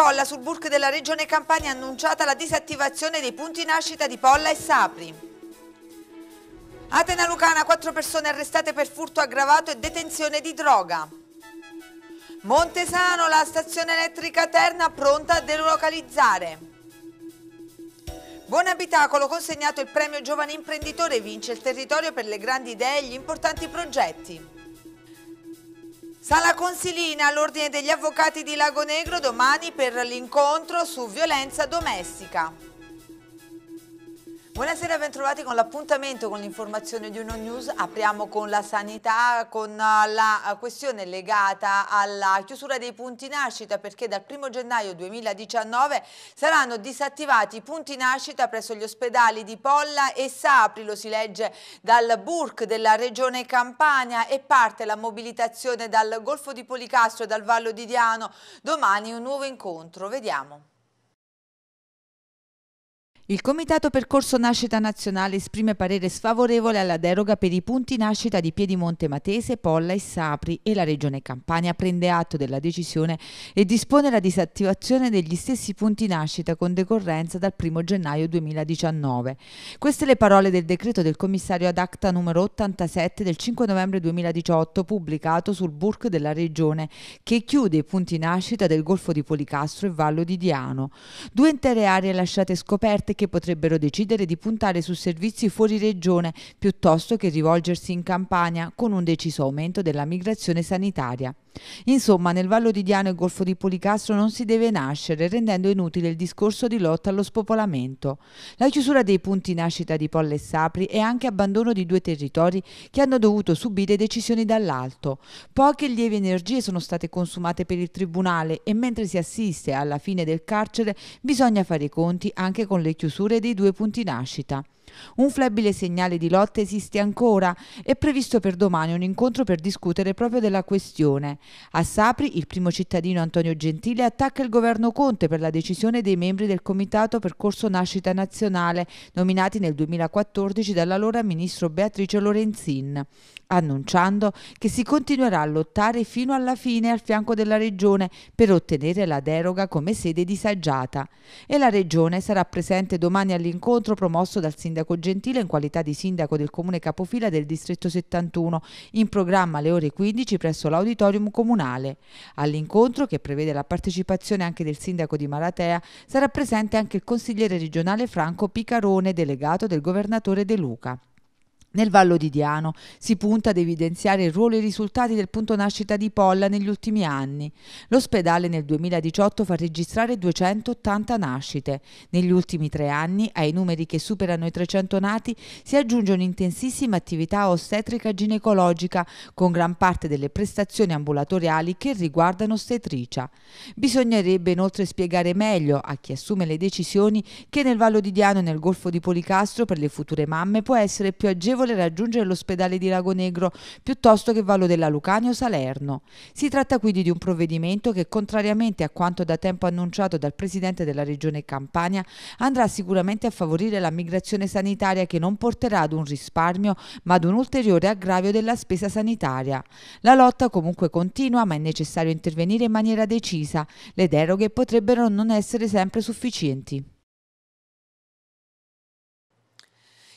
Polla sul burk della Regione Campania annunciata la disattivazione dei punti nascita di Polla e Sapri. Atena Lucana, quattro persone arrestate per furto aggravato e detenzione di droga. Montesano, la stazione elettrica Terna pronta a delocalizzare. Buon abitacolo, consegnato il premio Giovane Imprenditore, vince il territorio per le grandi idee e gli importanti progetti. Sala Consilina all'Ordine degli Avvocati di Lago Negro domani per l'incontro su violenza domestica. Buonasera e bentrovati con l'appuntamento con l'informazione di Uno News. Apriamo con la sanità, con eh, la eh, questione legata alla chiusura dei punti nascita perché dal 1 gennaio 2019 saranno disattivati i punti nascita presso gli ospedali di Polla e Sapri, lo si legge dal Burk della regione Campania e parte la mobilitazione dal Golfo di Policastro e dal Vallo di Diano. Domani un nuovo incontro, vediamo. Il Comitato Percorso Nascita Nazionale esprime parere sfavorevole alla deroga per i punti nascita di Piedimonte Matese, Polla e Sapri e la Regione Campania prende atto della decisione e dispone la disattivazione degli stessi punti nascita con decorrenza dal 1 gennaio 2019. Queste le parole del decreto del commissario ad acta numero 87 del 5 novembre 2018 pubblicato sul BURC della Regione che chiude i punti nascita del Golfo di Policastro e Vallo di Diano. Due intere aree lasciate scoperte che potrebbero decidere di puntare su servizi fuori regione piuttosto che rivolgersi in Campania con un deciso aumento della migrazione sanitaria. Insomma, nel Vallo di Diano e Golfo di Policastro non si deve nascere, rendendo inutile il discorso di lotta allo spopolamento. La chiusura dei punti nascita di Polle e Sapri è anche abbandono di due territori che hanno dovuto subire decisioni dall'alto. Poche lievi energie sono state consumate per il Tribunale e mentre si assiste alla fine del carcere bisogna fare i conti anche con le chiusure dei due punti nascita. Un flebile segnale di lotta esiste ancora. È previsto per domani un incontro per discutere proprio della questione. A Sapri, il primo cittadino Antonio Gentile attacca il governo Conte per la decisione dei membri del Comitato Percorso Nascita Nazionale, nominati nel 2014 dall'allora ministro Beatrice Lorenzin, annunciando che si continuerà a lottare fino alla fine al fianco della Regione per ottenere la deroga come sede disagiata. E la Regione sarà presente domani all'incontro promosso dal sindacato sindaco Gentile in qualità di sindaco del comune capofila del distretto 71, in programma alle ore 15 presso l'auditorium comunale. All'incontro, che prevede la partecipazione anche del sindaco di Maratea, sarà presente anche il consigliere regionale Franco Picarone, delegato del governatore De Luca. Nel Vallo di Diano si punta ad evidenziare il ruolo e i risultati del punto nascita di Polla negli ultimi anni. L'ospedale nel 2018 fa registrare 280 nascite. Negli ultimi tre anni, ai numeri che superano i 300 nati, si aggiunge un'intensissima attività ostetrica ginecologica, con gran parte delle prestazioni ambulatoriali che riguardano ostetricia. Bisognerebbe inoltre spiegare meglio a chi assume le decisioni che nel Vallo di Diano e nel Golfo di Policastro per le future mamme può essere più agevole piacevole raggiungere l'ospedale di Lagonegro piuttosto che Vallo della Lucania o Salerno. Si tratta quindi di un provvedimento che, contrariamente a quanto da tempo annunciato dal Presidente della Regione Campania, andrà sicuramente a favorire la migrazione sanitaria che non porterà ad un risparmio ma ad un ulteriore aggravio della spesa sanitaria. La lotta comunque continua ma è necessario intervenire in maniera decisa. Le deroghe potrebbero non essere sempre sufficienti.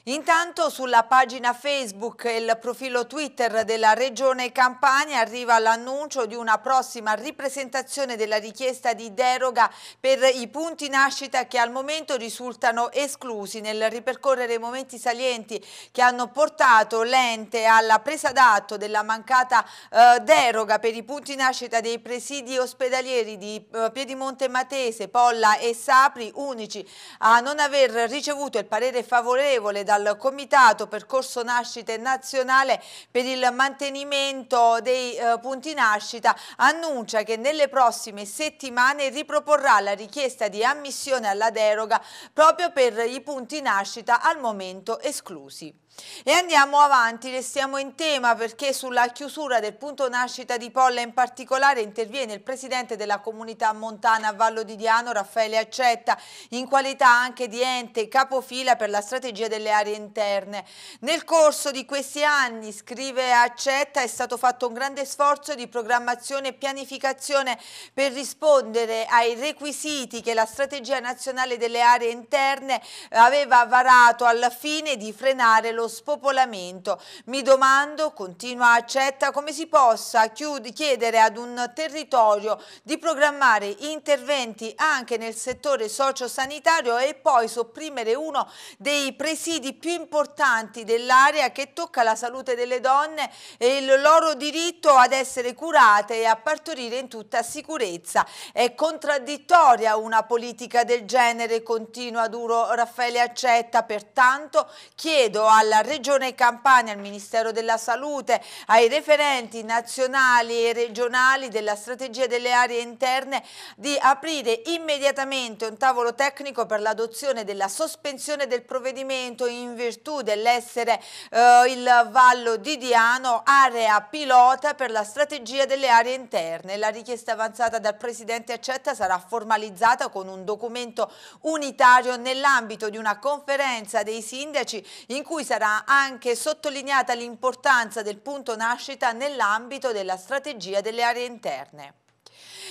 Intanto sulla pagina Facebook e il profilo Twitter della Regione Campania arriva l'annuncio di una prossima ripresentazione della richiesta di deroga per i punti nascita che al momento risultano esclusi nel ripercorrere i momenti salienti che hanno portato l'ente alla presa d'atto della mancata eh, deroga per i punti nascita dei presidi ospedalieri di eh, Piedimonte Matese, Polla e Sapri, unici a non aver ricevuto il parere favorevole da dal Comitato Percorso Nascite Nazionale per il mantenimento dei eh, punti nascita annuncia che nelle prossime settimane riproporrà la richiesta di ammissione alla deroga proprio per i punti nascita al momento esclusi. E andiamo avanti, restiamo in tema perché sulla chiusura del punto nascita di Polla in particolare interviene il presidente della comunità montana Vallo di Diano, Raffaele Accetta, in qualità anche di ente capofila per la strategia delle aree interne. Nel corso di questi anni, scrive Accetta, è stato fatto un grande sforzo di programmazione e pianificazione per rispondere ai requisiti che la strategia nazionale delle aree interne aveva varato al fine di frenare lo dello spopolamento. Mi domando, continua Accetta, come si possa chiedere ad un territorio di programmare interventi anche nel settore sociosanitario e poi sopprimere uno dei presidi più importanti dell'area che tocca la salute delle donne e il loro diritto ad essere curate e a partorire in tutta sicurezza. È contraddittoria una politica del genere, continua duro Raffaele Accetta, pertanto chiedo al alla Regione Campania, al Ministero della Salute, ai referenti nazionali e regionali della strategia delle aree interne di aprire immediatamente un tavolo tecnico per l'adozione della sospensione del provvedimento in virtù dell'essere eh, il Vallo di Diano area pilota per la strategia delle aree interne. La richiesta avanzata dal Presidente Accetta sarà formalizzata con un documento unitario nell'ambito di una conferenza dei sindaci in cui sarà sarà anche sottolineata l'importanza del punto nascita nell'ambito della strategia delle aree interne.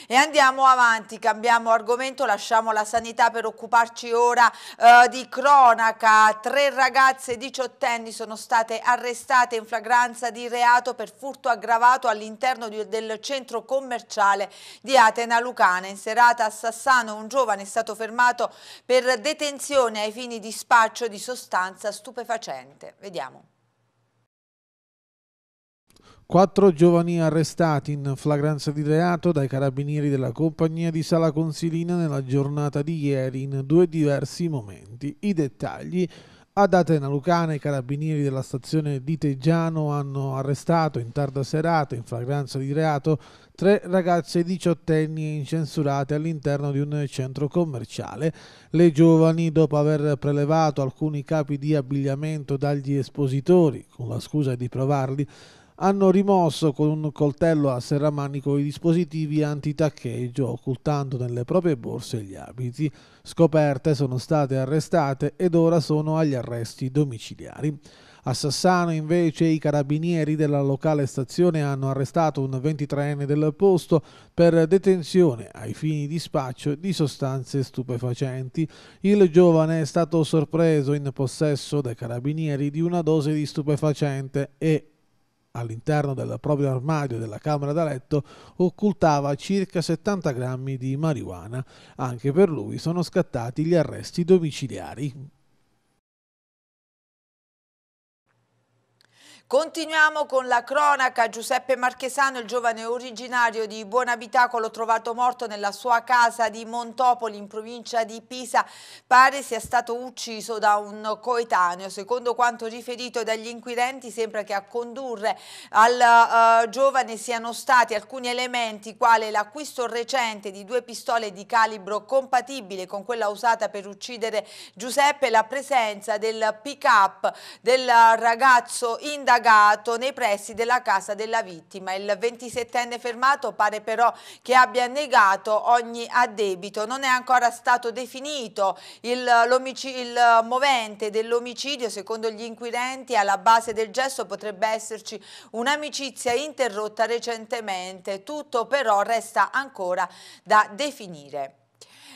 E andiamo avanti, cambiamo argomento, lasciamo la sanità per occuparci ora eh, di cronaca. Tre ragazze diciottenni sono state arrestate in flagranza di reato per furto aggravato all'interno del centro commerciale di Atena Lucana. In serata a Sassano un giovane è stato fermato per detenzione ai fini di spaccio di sostanza stupefacente. Vediamo. Quattro giovani arrestati in flagranza di reato dai carabinieri della compagnia di Sala Consilina nella giornata di ieri in due diversi momenti. I dettagli. Ad Atena Lucana i carabinieri della stazione di Teggiano hanno arrestato in tarda serata in flagranza di reato tre ragazze diciottenni incensurate all'interno di un centro commerciale. Le giovani, dopo aver prelevato alcuni capi di abbigliamento dagli espositori, con la scusa di provarli, hanno rimosso con un coltello a serramanico i dispositivi antitaccheggio, occultando nelle proprie borse gli abiti. Scoperte sono state arrestate ed ora sono agli arresti domiciliari. A Sassano invece i carabinieri della locale stazione hanno arrestato un 23enne del posto per detenzione ai fini di spaccio di sostanze stupefacenti. Il giovane è stato sorpreso in possesso dai carabinieri di una dose di stupefacente e All'interno del proprio armadio della camera da letto occultava circa 70 grammi di marijuana. Anche per lui sono scattati gli arresti domiciliari. Continuiamo con la cronaca. Giuseppe Marchesano, il giovane originario di Buonabitacolo, trovato morto nella sua casa di Montopoli in provincia di Pisa, pare sia stato ucciso da un coetaneo. Secondo quanto riferito dagli inquirenti, sembra che a condurre al uh, giovane siano stati alcuni elementi, quale l'acquisto recente di due pistole di calibro compatibile con quella usata per uccidere Giuseppe, la presenza del pick-up del ragazzo indagato indagato nei pressi della casa della vittima. Il 27enne fermato pare però che abbia negato ogni addebito. Non è ancora stato definito il, il movente dell'omicidio. Secondo gli inquirenti alla base del gesto potrebbe esserci un'amicizia interrotta recentemente. Tutto però resta ancora da definire.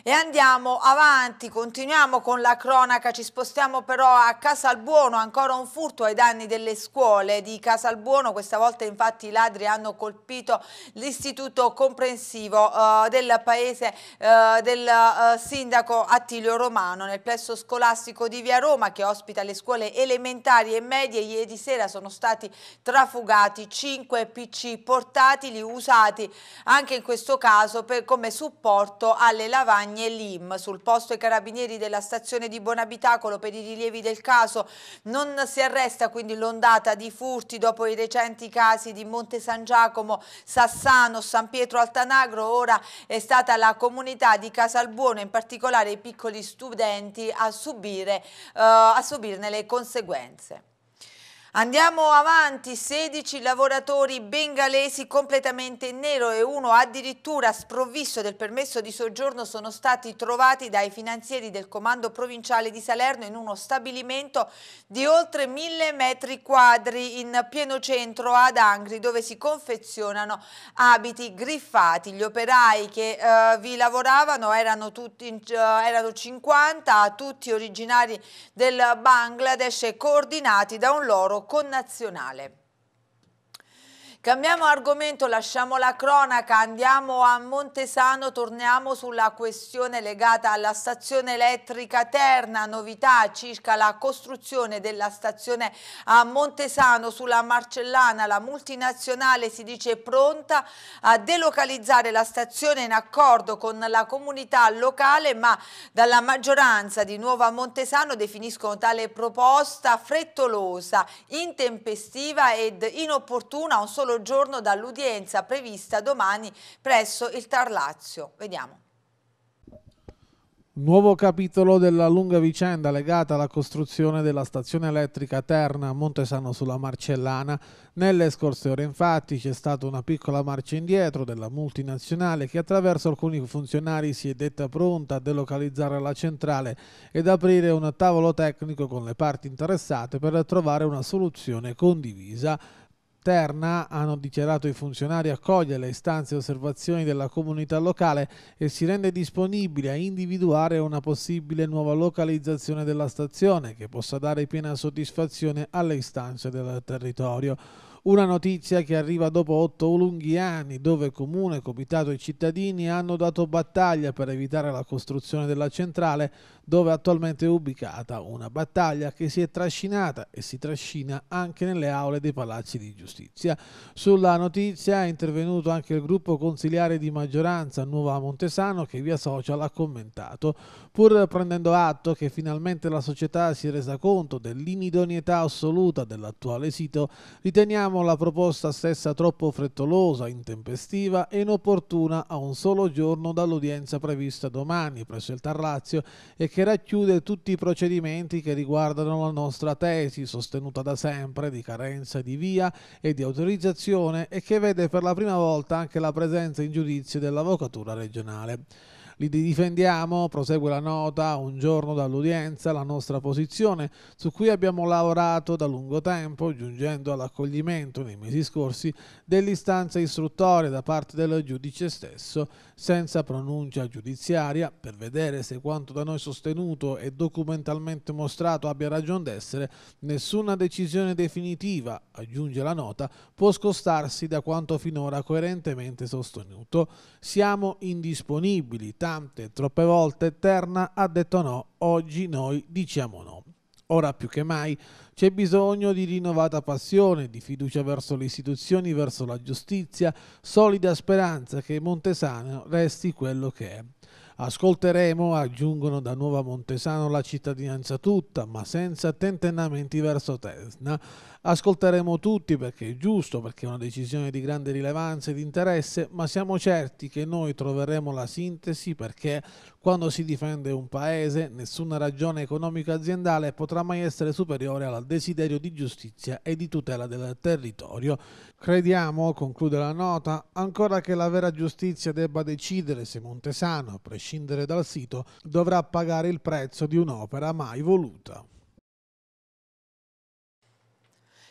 E andiamo avanti, continuiamo con la cronaca, ci spostiamo però a Casalbuono, ancora un furto ai danni delle scuole di Casalbuono, questa volta infatti i ladri hanno colpito l'istituto comprensivo uh, del paese uh, del uh, sindaco Attilio Romano nel plesso scolastico di Via Roma che ospita le scuole elementari e medie. Ieri sera sono stati trafugati 5 PC portatili usati anche in questo caso per, come supporto alle lavagne Magni Sul posto i carabinieri della stazione di Buonabitacolo per i rilievi del caso. Non si arresta quindi l'ondata di furti dopo i recenti casi di Monte San Giacomo, Sassano, San Pietro Altanagro. Ora è stata la comunità di Casalbuono, in particolare i piccoli studenti, a, subire, eh, a subirne le conseguenze. Andiamo avanti, 16 lavoratori bengalesi completamente in nero e uno addirittura sprovvisto del permesso di soggiorno sono stati trovati dai finanzieri del comando provinciale di Salerno in uno stabilimento di oltre 1000 metri quadri in pieno centro ad Angri dove si confezionano abiti griffati. Gli operai che eh, vi lavoravano erano, tutti, eh, erano 50, tutti originari del Bangladesh e coordinati da un loro connazionale. Cambiamo argomento, lasciamo la cronaca, andiamo a Montesano, torniamo sulla questione legata alla stazione elettrica Terna, novità circa la costruzione della stazione a Montesano sulla Marcellana, la multinazionale si dice pronta a delocalizzare la stazione in accordo con la comunità locale, ma dalla maggioranza di Nuova Montesano definiscono tale proposta frettolosa, intempestiva ed inopportuna, un solo solo giorno dall'udienza prevista domani presso il Tar Lazio. Vediamo. Nuovo capitolo della lunga vicenda legata alla costruzione della stazione elettrica Terna a Montesano sulla Marcellana. Nelle scorse ore infatti c'è stata una piccola marcia indietro della multinazionale che attraverso alcuni funzionari si è detta pronta a delocalizzare la centrale ed aprire un tavolo tecnico con le parti interessate per trovare una soluzione condivisa interna, hanno dichiarato i funzionari accoglie le istanze e osservazioni della comunità locale e si rende disponibile a individuare una possibile nuova localizzazione della stazione che possa dare piena soddisfazione alle istanze del territorio. Una notizia che arriva dopo otto lunghi anni, dove Comune, Comitato e cittadini hanno dato battaglia per evitare la costruzione della centrale, dove attualmente è ubicata una battaglia che si è trascinata e si trascina anche nelle aule dei palazzi di giustizia. Sulla notizia è intervenuto anche il gruppo consigliare di maggioranza Nuova Montesano che via social ha commentato, pur prendendo atto che finalmente la società si è resa conto dell'inidonietà assoluta dell'attuale sito, riteniamo Riteniamo la proposta stessa troppo frettolosa, intempestiva e inopportuna a un solo giorno dall'udienza prevista domani presso il Tarrazio e che racchiude tutti i procedimenti che riguardano la nostra tesi, sostenuta da sempre, di carenza di via e di autorizzazione e che vede per la prima volta anche la presenza in giudizio dell'Avvocatura regionale. Li difendiamo, prosegue la nota, un giorno dall'udienza, la nostra posizione su cui abbiamo lavorato da lungo tempo, giungendo all'accoglimento nei mesi scorsi dell'istanza istruttoria da parte del giudice stesso, senza pronuncia giudiziaria, per vedere se quanto da noi sostenuto e documentalmente mostrato abbia ragione d'essere, nessuna decisione definitiva, aggiunge la nota, può scostarsi da quanto finora coerentemente sostenuto. Siamo indisponibili, tante, troppe volte Eterna ha detto no, oggi noi diciamo no. Ora più che mai c'è bisogno di rinnovata passione, di fiducia verso le istituzioni, verso la giustizia, solida speranza che Montesano resti quello che è. Ascolteremo, aggiungono da Nuova Montesano la cittadinanza tutta, ma senza tentennamenti verso Tesna. Ascolteremo tutti perché è giusto, perché è una decisione di grande rilevanza e di interesse, ma siamo certi che noi troveremo la sintesi perché quando si difende un paese, nessuna ragione economico-aziendale potrà mai essere superiore al desiderio di giustizia e di tutela del territorio. Crediamo, conclude la nota, ancora che la vera giustizia debba decidere se Montesano, a prescindere dal sito, dovrà pagare il prezzo di un'opera mai voluta.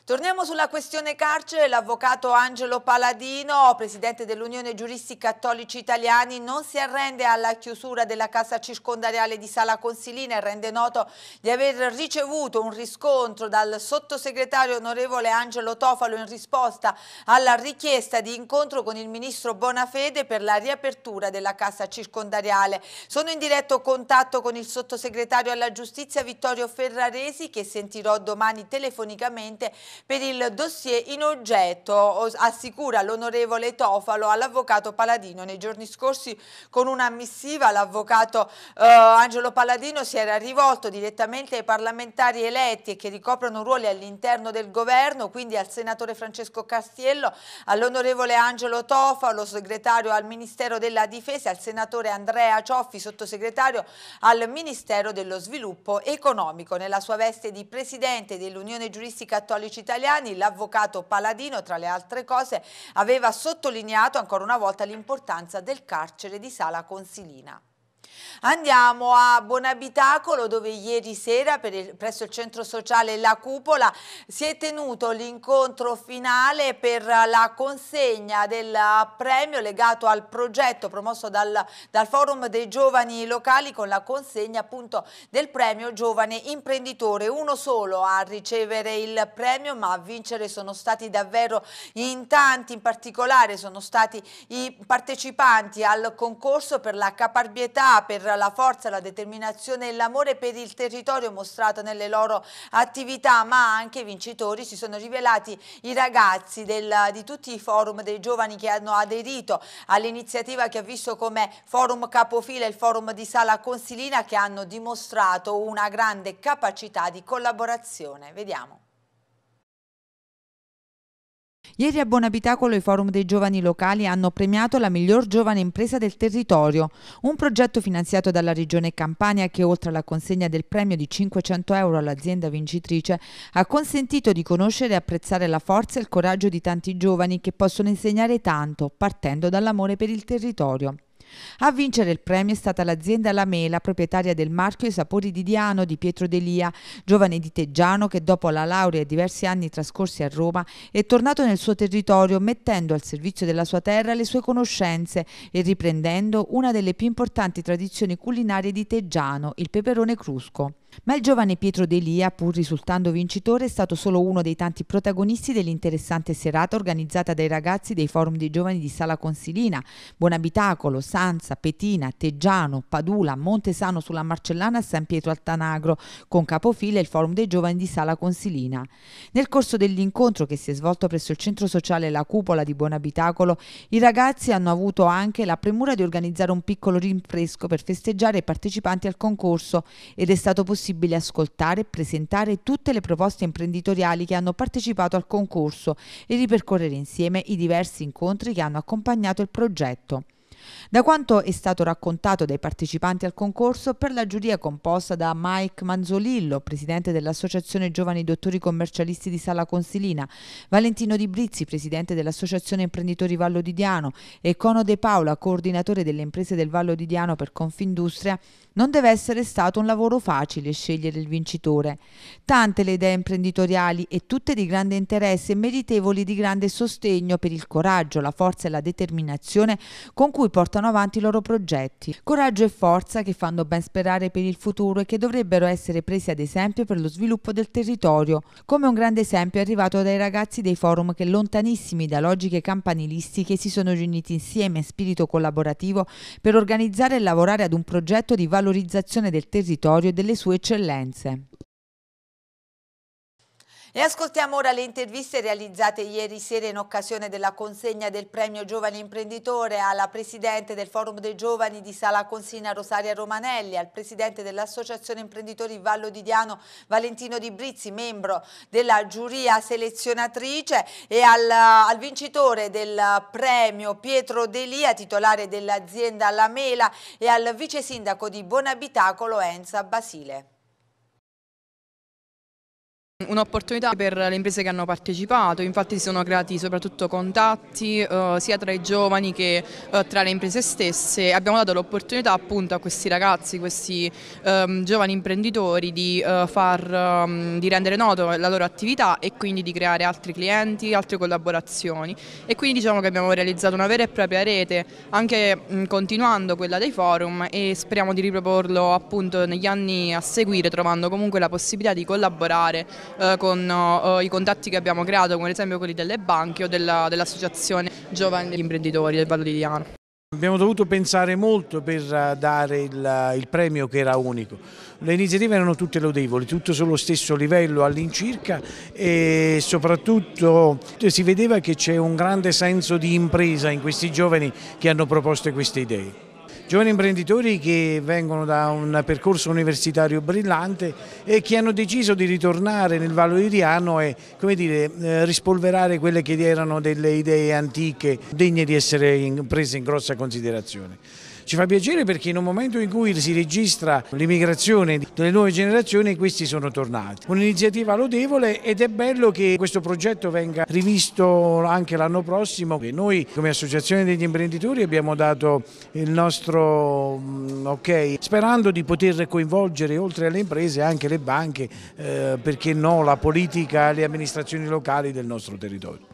Torniamo sulla questione carcere, l'avvocato Angelo Paladino, presidente dell'Unione Giuristi Cattolici Italiani, non si arrende alla chiusura della casa circondariale di Sala Consilina e rende noto di aver ricevuto un riscontro dal sottosegretario onorevole Angelo Tofalo in risposta alla richiesta di incontro con il ministro Bonafede per la riapertura della casa circondariale. Sono in diretto contatto con il sottosegretario alla giustizia Vittorio Ferraresi che sentirò domani telefonicamente per il dossier in oggetto, assicura l'onorevole Tofalo all'avvocato Paladino. Nei giorni scorsi con una missiva l'avvocato eh, Angelo Paladino si era rivolto direttamente ai parlamentari eletti e che ricoprono ruoli all'interno del governo, quindi al senatore Francesco Castiello, all'onorevole Angelo Tofalo, segretario al Ministero della Difesa, al senatore Andrea Cioffi, sottosegretario al Ministero dello Sviluppo Economico. Nella sua veste di presidente dell'Unione Giuristi Cattolici italiani, l'avvocato Paladino, tra le altre cose, aveva sottolineato ancora una volta l'importanza del carcere di Sala Consilina. Andiamo a Bonabitacolo dove ieri sera il, presso il centro sociale La Cupola si è tenuto l'incontro finale per la consegna del premio legato al progetto promosso dal, dal, forum dei giovani locali con la consegna appunto del premio giovane imprenditore. Uno solo a ricevere il premio ma a vincere sono stati davvero in tanti, in particolare sono stati i partecipanti al concorso per la caparbietà per la forza, la determinazione e l'amore per il territorio mostrato nelle loro attività, ma anche vincitori si sono rivelati i ragazzi del, di tutti i forum dei giovani che hanno aderito all'iniziativa che ha visto come forum capofila il forum di Sala Consilina che hanno dimostrato una grande capacità di collaborazione. Vediamo. Ieri a Buonabitacolo i forum dei giovani locali hanno premiato la miglior giovane impresa del territorio, un progetto finanziato dalla Regione Campania che oltre alla consegna del premio di 500 euro all'azienda vincitrice ha consentito di conoscere e apprezzare la forza e il coraggio di tanti giovani che possono insegnare tanto, partendo dall'amore per il territorio. A vincere il premio è stata l'azienda La Mela, proprietaria del marchio I Sapori di Diano di Pietro Delia, giovane di Teggiano che dopo la laurea e diversi anni trascorsi a Roma è tornato nel suo territorio mettendo al servizio della sua terra le sue conoscenze e riprendendo una delle più importanti tradizioni culinarie di Teggiano, il peperone crusco. Ma il giovane Pietro Delia, pur risultando vincitore, è stato solo uno dei tanti protagonisti dell'interessante serata organizzata dai ragazzi dei forum dei giovani di Sala Consilina, Buonabitacolo, Sanza, Petina, Teggiano, Padula, Montesano sulla Marcellana e San Pietro Altanagro, con capofila il forum dei giovani di Sala Consilina. Nel corso dell'incontro che si è svolto presso il centro sociale La Cupola di Buonabitacolo, i ragazzi hanno avuto anche la premura di organizzare un piccolo rinfresco per festeggiare i partecipanti al concorso ed è stato possibile possibile ascoltare e presentare tutte le proposte imprenditoriali che hanno partecipato al concorso e ripercorrere insieme i diversi incontri che hanno accompagnato il progetto. Da quanto è stato raccontato dai partecipanti al concorso, per la giuria composta da Mike Manzolillo, presidente dell'Associazione Giovani Dottori Commercialisti di Sala Consilina, Valentino Di Brizzi, presidente dell'Associazione Imprenditori Vallo di Diano e Cono De Paola, coordinatore delle imprese del Vallo di Diano per Confindustria, non deve essere stato un lavoro facile scegliere il vincitore. Tante le idee imprenditoriali e tutte di grande interesse e meritevoli di grande sostegno per il coraggio, la forza e la determinazione con cui portano avanti i loro progetti. Coraggio e forza che fanno ben sperare per il futuro e che dovrebbero essere presi ad esempio per lo sviluppo del territorio, come un grande esempio è arrivato dai ragazzi dei forum che lontanissimi da logiche campanilistiche si sono riuniti insieme in spirito collaborativo per organizzare e lavorare ad un progetto di valorizzazione del territorio e delle sue eccellenze. E ascoltiamo ora le interviste realizzate ieri sera in occasione della consegna del premio Giovani Imprenditore alla Presidente del Forum dei Giovani di Sala Consina Rosaria Romanelli, al Presidente dell'Associazione Imprenditori Vallo di Diano Valentino Di Brizzi, membro della giuria selezionatrice e al, al vincitore del premio Pietro Delia, titolare dell'azienda La Mela e al vice sindaco di Buonabitacolo Enza Basile. Un'opportunità per le imprese che hanno partecipato, infatti si sono creati soprattutto contatti eh, sia tra i giovani che eh, tra le imprese stesse. Abbiamo dato l'opportunità appunto a questi ragazzi, questi ehm, giovani imprenditori di, eh, far, ehm, di, rendere noto la loro attività e quindi di creare altri clienti, altre collaborazioni. E quindi diciamo che abbiamo realizzato una vera e propria rete, anche mh, continuando quella dei forum e speriamo di riproporlo appunto negli anni a seguire, trovando comunque la possibilità di collaborare eh, con eh, i contatti che abbiamo creato, come ad esempio quelli delle banche o della, dell'associazione giovani imprenditori del Vallo di Liano. Abbiamo dovuto pensare molto per eh, dare il, eh, il, premio che era unico. Le iniziative erano tutte lodevoli, tutte sullo stesso livello all'incirca e soprattutto si vedeva che c'è un grande senso di impresa in questi giovani che hanno proposto queste idee giovani imprenditori che vengono da un percorso universitario brillante e che hanno deciso di ritornare nel Vallo Iriano e dire, eh, rispolverare quelle che erano delle idee antiche degne di essere prese in grossa considerazione. Ci fa piacere perché in un momento in cui si registra l'immigrazione delle nuove generazioni questi sono tornati. Un'iniziativa lodevole ed è bello che questo progetto venga rivisto anche l'anno prossimo. Noi come Associazione degli imprenditori abbiamo dato il nostro mm, ok sperando di poter coinvolgere oltre alle imprese anche le banche, eh, perché no, la politica le amministrazioni locali del nostro territorio.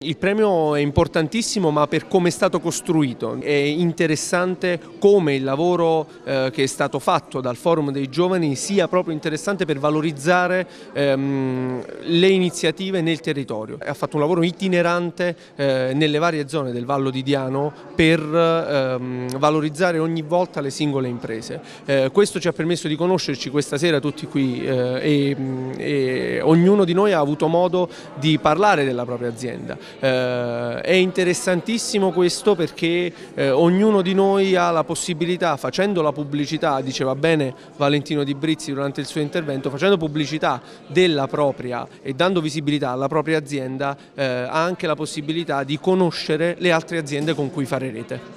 Il premio è importantissimo ma per come è stato costruito, è interessante come il lavoro eh, che è stato fatto dal Forum dei Giovani sia proprio interessante per valorizzare ehm, le iniziative nel territorio. Ha fatto un lavoro itinerante eh, nelle varie zone del Vallo di Diano per ehm, valorizzare ogni volta le singole imprese. Eh, questo ci ha permesso di conoscerci questa sera tutti qui eh, e, mm, e ognuno di noi ha avuto modo di parlare della propria azienda. Eh, è interessantissimo questo perché eh, ognuno di noi ha la possibilità, facendo la pubblicità, diceva bene Valentino Di Brizzi durante il suo intervento, facendo pubblicità della propria e dando visibilità alla propria azienda, eh, ha anche la possibilità di conoscere le altre aziende con cui fare rete.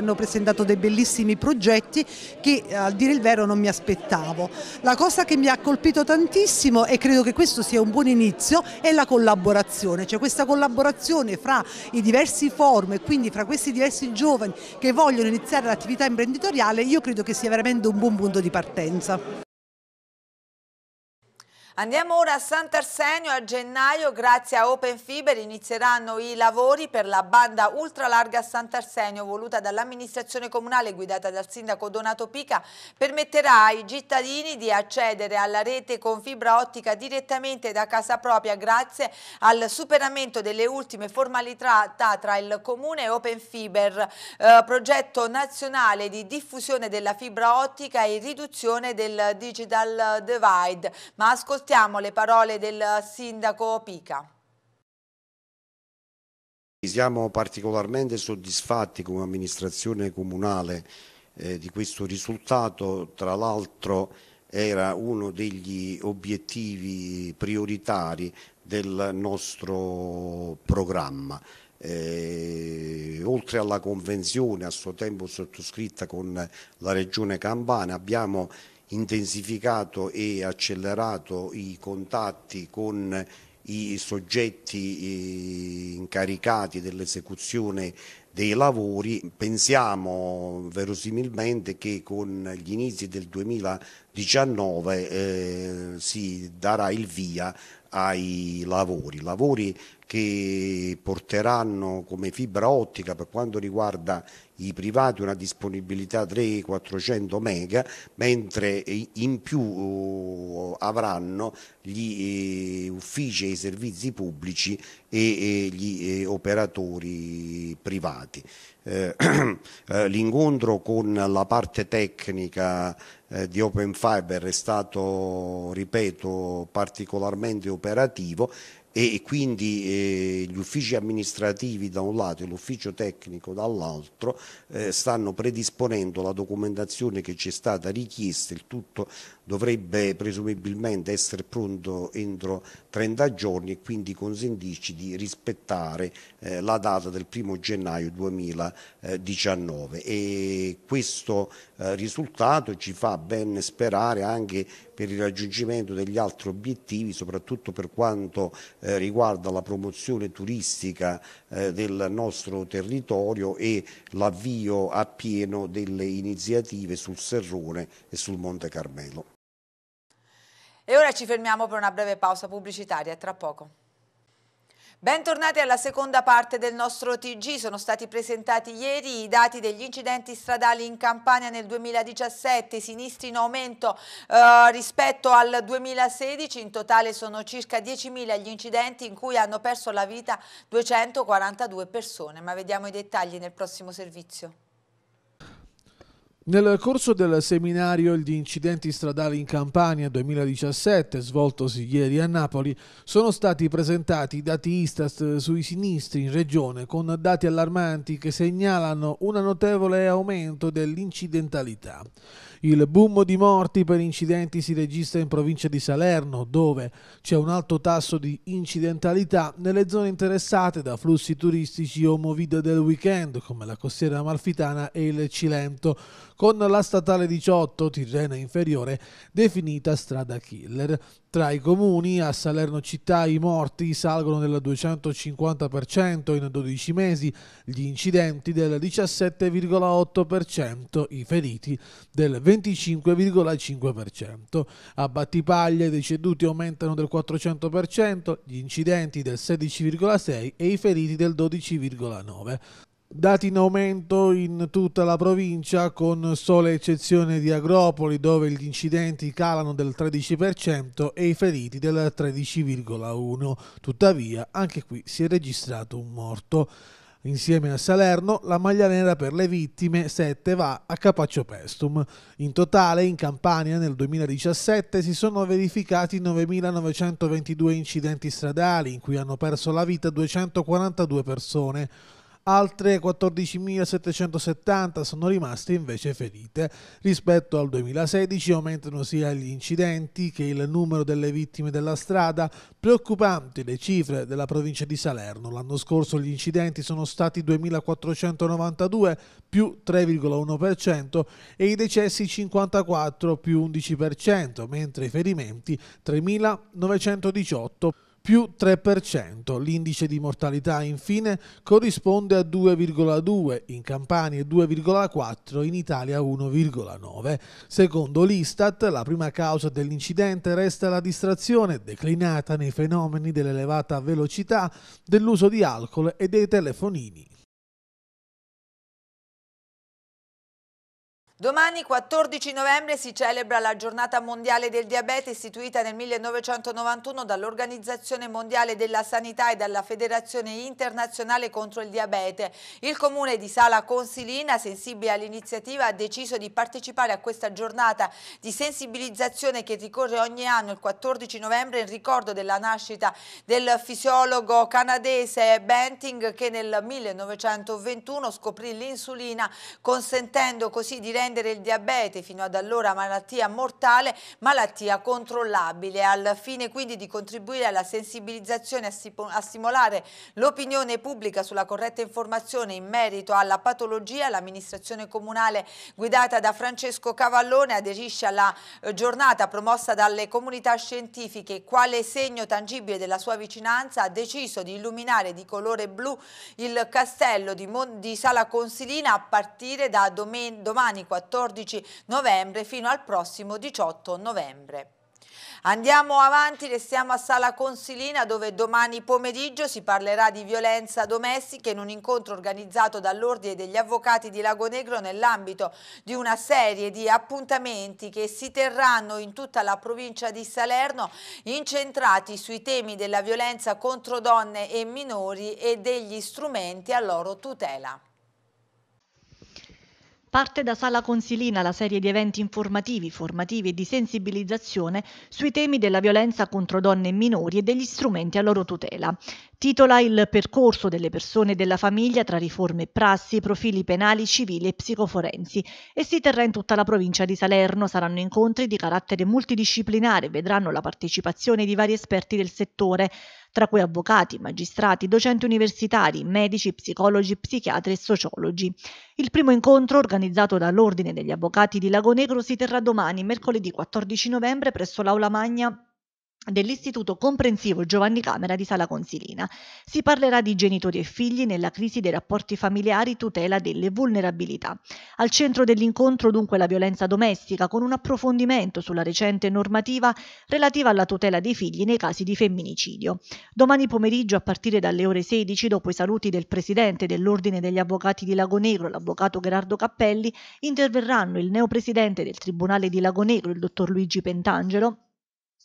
Hanno presentato dei bellissimi progetti che a dire il vero non mi aspettavo. La cosa che mi ha colpito tantissimo e credo che questo sia un buon inizio è la collaborazione, cioè questa collaborazione fra i diversi forum e quindi fra questi diversi giovani che vogliono iniziare l'attività imprenditoriale io credo che sia veramente un buon punto di partenza. Andiamo ora a Sant'Arsenio, a gennaio grazie a Open Fiber inizieranno i lavori per la banda ultralarga Sant'Arsenio voluta dall'amministrazione comunale guidata dal sindaco Donato Pica permetterà ai cittadini di accedere alla rete con fibra ottica direttamente da casa propria grazie al superamento delle ultime formalità tra il comune e Open Fiber, eh, progetto nazionale di diffusione della fibra ottica e riduzione del digital divide. Ma ascoltiamo Ascoltiamo le parole del sindaco Pica. Siamo particolarmente soddisfatti come amministrazione comunale eh, di questo risultato, tra l'altro era uno degli obiettivi prioritari del nostro programma. Eh, oltre alla convenzione a suo tempo sottoscritta con la Regione Campana abbiamo intensificato e accelerato i contatti con i soggetti eh, incaricati dell'esecuzione dei lavori. Pensiamo verosimilmente che con gli inizi del 2019 eh, si darà il via ai lavori, lavori che porteranno come fibra ottica per quanto riguarda i privati una disponibilità 300-400 mega, mentre in più eh, avranno gli eh, uffici e i servizi pubblici e gli eh, operatori privati. L'incontro con la parte tecnica di Open Fiber è stato, ripeto, particolarmente operativo e quindi eh, gli uffici amministrativi da un lato e l'ufficio tecnico dall'altro eh, stanno predisponendo la documentazione che ci è stata richiesta, il tutto dovrebbe presumibilmente essere pronto entro 30 giorni e quindi consentirci di rispettare eh, la data del 1 gennaio 2019 e questo eh, risultato ci fa ben sperare anche per il raggiungimento degli altri obiettivi soprattutto per quanto eh, riguarda la promozione turistica eh, del nostro territorio e l'avvio a pieno delle iniziative sul Serrone e sul Monte Carmelo. E ora ci fermiamo per una breve pausa pubblicitaria, tra poco. Bentornati alla seconda parte del nostro TG, sono stati presentati ieri i dati degli incidenti stradali in Campania nel 2017, sinistri in aumento eh, rispetto al 2016, in totale sono circa 10.000 gli incidenti in cui hanno perso la vita 242 persone, ma vediamo i dettagli nel prossimo servizio. Nel corso del seminario di incidenti stradali in Campania 2017, svoltosi ieri a Napoli, sono stati presentati i dati Istat sui sinistri in regione con dati allarmanti che segnalano un notevole aumento dell'incidentalità. Il boom di morti per incidenti si registra in provincia di Salerno, dove c'è un alto tasso di incidentalità nelle zone interessate da flussi turistici o movida del weekend, come la costiera amalfitana e il Cilento con la statale 18 Tirrena Inferiore definita strada killer. Tra i comuni a Salerno città i morti salgono del 250% in 12 mesi, gli incidenti del 17,8%, i feriti del 25,5%. A Battipaglia i deceduti aumentano del 400%, gli incidenti del 16,6% e i feriti del 12,9% dati in aumento in tutta la provincia con sola eccezione di Agropoli dove gli incidenti calano del 13% e i feriti del 13,1%. Tuttavia anche qui si è registrato un morto. Insieme a Salerno, la maglia nera per le vittime 7 va a Capaccio Pestum. In totale, in Campania nel 2017 si sono verificati 9.922 incidenti stradali in cui hanno perso la vita 242 persone altre 14.770 sono rimaste invece ferite. Rispetto al 2016 aumentano sia gli incidenti che il numero delle vittime della strada, preoccupanti le cifre della provincia di Salerno. L'anno scorso gli incidenti sono stati 2.492 più 3,1% e i decessi 54 più 11%, mentre i ferimenti 3.918 più 3%. L'indice di mortalità infine corrisponde a 2,2, in Campania e 2,4, in Italia 1,9. Secondo l'Istat, la prima causa dell'incidente resta la distrazione, declinata nei fenomeni dell'elevata velocità, dell'uso di alcol e dei telefonini. Domani 14 novembre si celebra la giornata mondiale del diabete istituita nel 1991 dall'Organizzazione Mondiale della Sanità e dalla Federazione Internazionale contro il Diabete. Il comune di Sala Consilina, sensibile all'iniziativa, ha deciso di partecipare a questa giornata di sensibilizzazione che ricorre ogni anno il 14 novembre in ricordo della nascita del fisiologo canadese Benting che nel 1921 scoprì l'insulina consentendo così di rendere rendere il diabete fino ad allora malattia mortale, malattia controllabile, al fine quindi di contribuire alla sensibilizzazione e a stimolare l'opinione pubblica sulla corretta informazione in merito alla patologia. L'amministrazione comunale guidata da Francesco Cavallone aderisce alla eh, giornata promossa dalle comunità scientifiche quale segno tangibile della sua vicinanza ha deciso di illuminare di colore blu il castello di, Mon di Sala Consilina a partire da domani 4 14 novembre fino al prossimo 18 novembre. Andiamo avanti, restiamo a Sala Consilina dove domani pomeriggio si parlerà di violenza domestica in un incontro organizzato dall'Ordine degli Avvocati di Lago Negro nell'ambito di una serie di appuntamenti che si terranno in tutta la provincia di Salerno incentrati sui temi della violenza contro donne e minori e degli strumenti a loro tutela. Parte da Sala Consilina la serie di eventi informativi, formativi e di sensibilizzazione sui temi della violenza contro donne e minori e degli strumenti a loro tutela. Titola il percorso delle persone e della famiglia tra riforme e prassi, profili penali, civili e psicoforensi e si terrà in tutta la provincia di Salerno. Saranno incontri di carattere multidisciplinare, vedranno la partecipazione di vari esperti del settore tra cui avvocati, magistrati, docenti universitari, medici, psicologi, psichiatri e sociologi. Il primo incontro, organizzato dall'Ordine degli Avvocati di Lago Negro, si terrà domani, mercoledì 14 novembre, presso l'Aula Magna dell'Istituto Comprensivo Giovanni Camera di Sala Consilina. Si parlerà di genitori e figli nella crisi dei rapporti familiari, tutela delle vulnerabilità. Al centro dell'incontro dunque la violenza domestica con un approfondimento sulla recente normativa relativa alla tutela dei figli nei casi di femminicidio. Domani pomeriggio a partire dalle ore 16, dopo i saluti del Presidente dell'Ordine degli Avvocati di Lagonegro, l'avvocato Gerardo Cappelli, interverranno il neopresidente del Tribunale di Lagonegro, il dottor Luigi Pentangelo,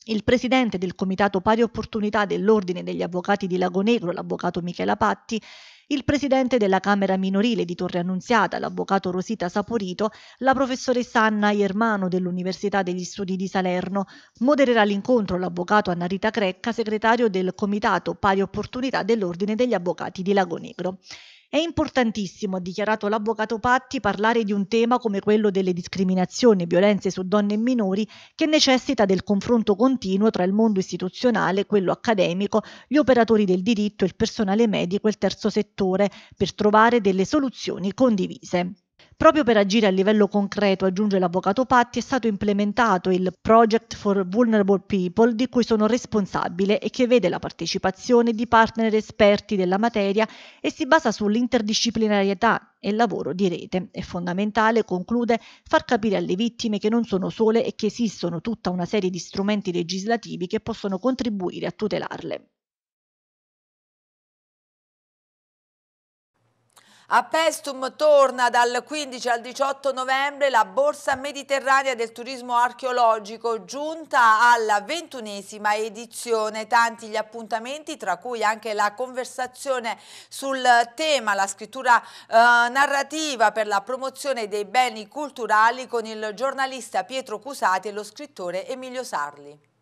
il presidente del Comitato Pari Opportunità dell'Ordine degli Avvocati di Lago Negro, l'avvocato Michela Patti, il presidente della Camera Minorile di Torre Annunziata, l'avvocato Rosita Saporito, la professoressa Anna Iermano dell'Università degli Studi di Salerno. Modererà l'incontro l'avvocato Annarita Crecca, segretario del Comitato Pari Opportunità dell'Ordine degli Avvocati di Lago Negro. È importantissimo, ha dichiarato l'avvocato Patti, parlare di un tema come quello delle discriminazioni e violenze su donne e minori che necessita del confronto continuo tra il mondo istituzionale, quello accademico, gli operatori del diritto, il personale medico e il terzo settore per trovare delle soluzioni condivise. Proprio per agire a livello concreto, aggiunge l'avvocato Patti, è stato implementato il Project for Vulnerable People di cui sono responsabile e che vede la partecipazione di partner esperti della materia e si basa sull'interdisciplinarietà e il lavoro di rete. È fondamentale, conclude, far capire alle vittime che non sono sole e che esistono tutta una serie di strumenti legislativi che possono contribuire a tutelarle. A Pestum torna dal 15 al 18 novembre la Borsa Mediterranea del Turismo Archeologico giunta alla ventunesima edizione. Tanti gli appuntamenti tra cui anche la conversazione sul tema, la scrittura eh, narrativa per la promozione dei beni culturali con il giornalista Pietro Cusati e lo scrittore Emilio Sarli.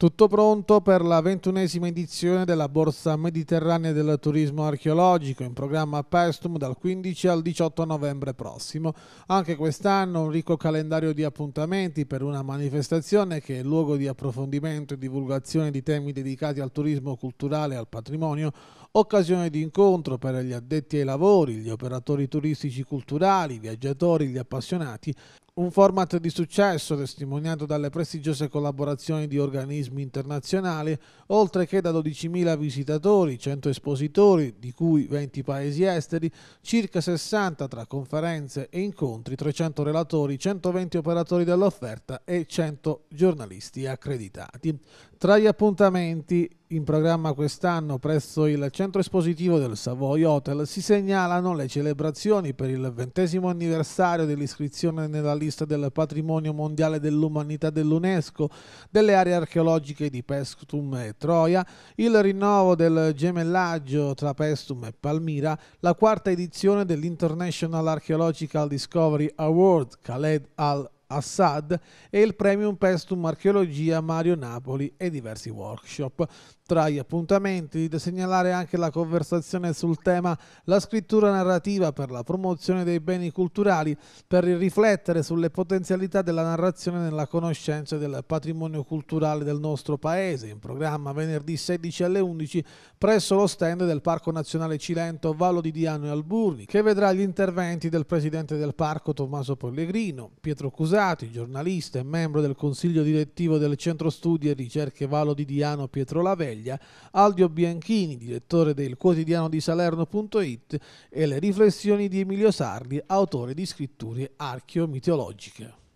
Tutto pronto per la ventunesima edizione della Borsa Mediterranea del Turismo Archeologico in programma a Pestum dal 15 al 18 novembre prossimo. Anche quest'anno un ricco calendario di appuntamenti per una manifestazione che è luogo di approfondimento e divulgazione di temi dedicati al turismo culturale e al patrimonio, occasione di incontro per gli addetti ai lavori, gli operatori turistici culturali, i viaggiatori, gli appassionati un format di successo testimoniato dalle prestigiose collaborazioni di organismi internazionali, oltre che da 12.000 visitatori, 100 espositori, di cui 20 paesi esteri, circa 60 tra conferenze e incontri, 300 relatori, 120 operatori dell'offerta e 100 giornalisti accreditati. Tra gli appuntamenti in programma quest'anno presso il centro espositivo del Savoy Hotel si segnalano le celebrazioni per il ventesimo anniversario dell'iscrizione nella lista del patrimonio mondiale dell'umanità dell'UNESCO delle aree archeologiche di Pestum e Troia, il rinnovo del gemellaggio tra Pestum e Palmira, la quarta edizione dell'International Archaeological Discovery Award Khaled al Assad e il Premium Pestum Archeologia Mario Napoli e diversi workshop. Tra gli appuntamenti da segnalare anche la conversazione sul tema la scrittura narrativa per la promozione dei beni culturali, per riflettere sulle potenzialità della narrazione nella conoscenza del patrimonio culturale del nostro paese, in programma venerdì 16 alle 11 presso lo stand del Parco Nazionale Cilento Vallo di Diano e Alburni, che vedrà gli interventi del presidente del parco Tommaso Pellegrino, Pietro Cusati, giornalista e membro del consiglio direttivo del Centro Studi e Ricerche Vallo di Diano Pietro Laveglia, Siviglia, Aldio Bianchini, direttore del quotidiano di Salerno.it e le riflessioni di Emilio Sardi, autore di scritture archeo-miteologiche.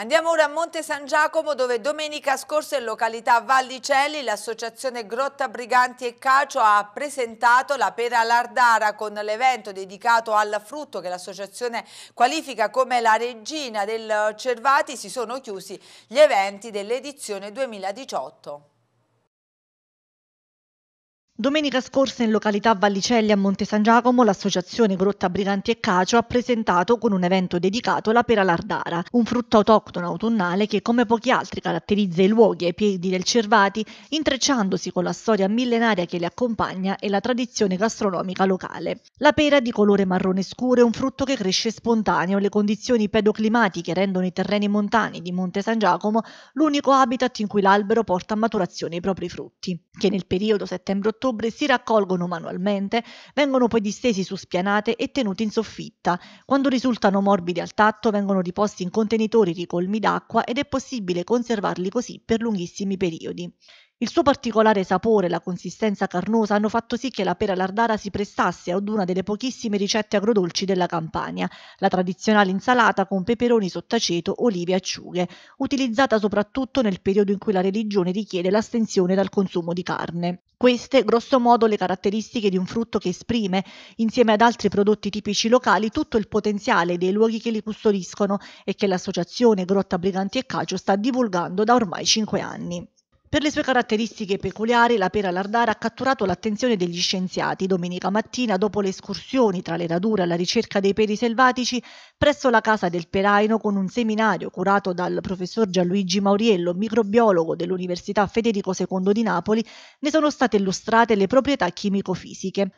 Andiamo ora a Monte San Giacomo dove domenica scorsa in località Vallicelli l'associazione Grotta Briganti e Cacio ha presentato la pera lardara con l'evento dedicato al frutto che l'associazione qualifica come la regina del Cervati si sono chiusi gli eventi dell'edizione 2018. Domenica scorsa in località Vallicelli a Monte San Giacomo l'associazione Grotta Briganti e Cacio ha presentato con un evento dedicato la pera lardara, un frutto autoctono autunnale che come pochi altri caratterizza i luoghi ai piedi del Cervati, intrecciandosi con la storia millenaria che li accompagna e la tradizione gastronomica locale. La pera di colore marrone scuro è un frutto che cresce spontaneo, le condizioni pedoclimatiche rendono i terreni montani di Monte San Giacomo l'unico habitat in cui l'albero porta a maturazione i propri frutti, che nel periodo settembre-ottobre ottobre si raccolgono manualmente, vengono poi distesi su spianate e tenuti in soffitta. Quando risultano morbidi al tatto vengono riposti in contenitori ricolmi d'acqua ed è possibile conservarli così per lunghissimi periodi. Il suo particolare sapore e la consistenza carnosa hanno fatto sì che la pera lardara si prestasse ad una delle pochissime ricette agrodolci della Campania, la tradizionale insalata con peperoni sottaceto, olive e acciughe, utilizzata soprattutto nel periodo in cui la religione richiede l'astensione dal consumo di carne. Queste, grosso modo, le caratteristiche di un frutto che esprime, insieme ad altri prodotti tipici locali, tutto il potenziale dei luoghi che li custodiscono e che l'associazione Grotta Briganti e Cacio sta divulgando da ormai cinque anni. Per le sue caratteristiche peculiari, la pera lardara ha catturato l'attenzione degli scienziati domenica mattina dopo le escursioni tra le radure alla ricerca dei peri selvatici presso la casa del Peraino con un seminario curato dal professor Gianluigi Mauriello, microbiologo dell'Università Federico II di Napoli, ne sono state illustrate le proprietà chimico-fisiche.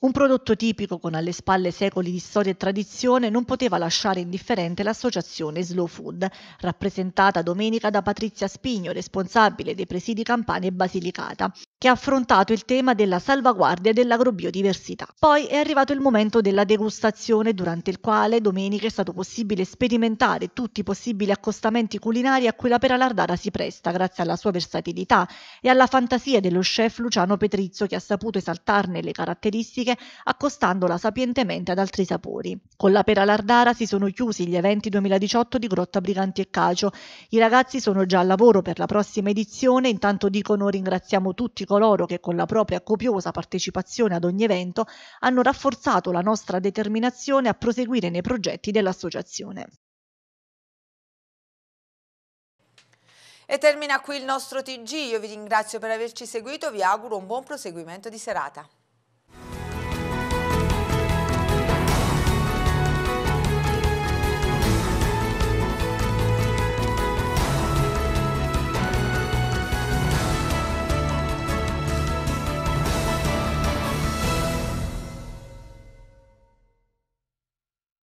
Un prodotto tipico con alle spalle secoli di storia e tradizione non poteva lasciare indifferente l'associazione Slow Food, rappresentata domenica da Patrizia Spigno, responsabile dei presidi Campania e Basilicata che ha affrontato il tema della salvaguardia dell'agrobiodiversità. Poi è arrivato il momento della degustazione, durante il quale domenica è stato possibile sperimentare tutti i possibili accostamenti culinari a cui la pera lardara si presta, grazie alla sua versatilità e alla fantasia dello chef Luciano Petrizzo, che ha saputo esaltarne le caratteristiche accostandola sapientemente ad altri sapori. Con la pera lardara si sono chiusi gli eventi 2018 di Grotta Briganti e Cacio. I ragazzi sono già al lavoro per la prossima edizione, intanto dicono ringraziamo tutti coloro che con la propria copiosa partecipazione ad ogni evento hanno rafforzato la nostra determinazione a proseguire nei progetti dell'associazione. E termina qui il nostro TG, io vi ringrazio per averci seguito, vi auguro un buon proseguimento di serata.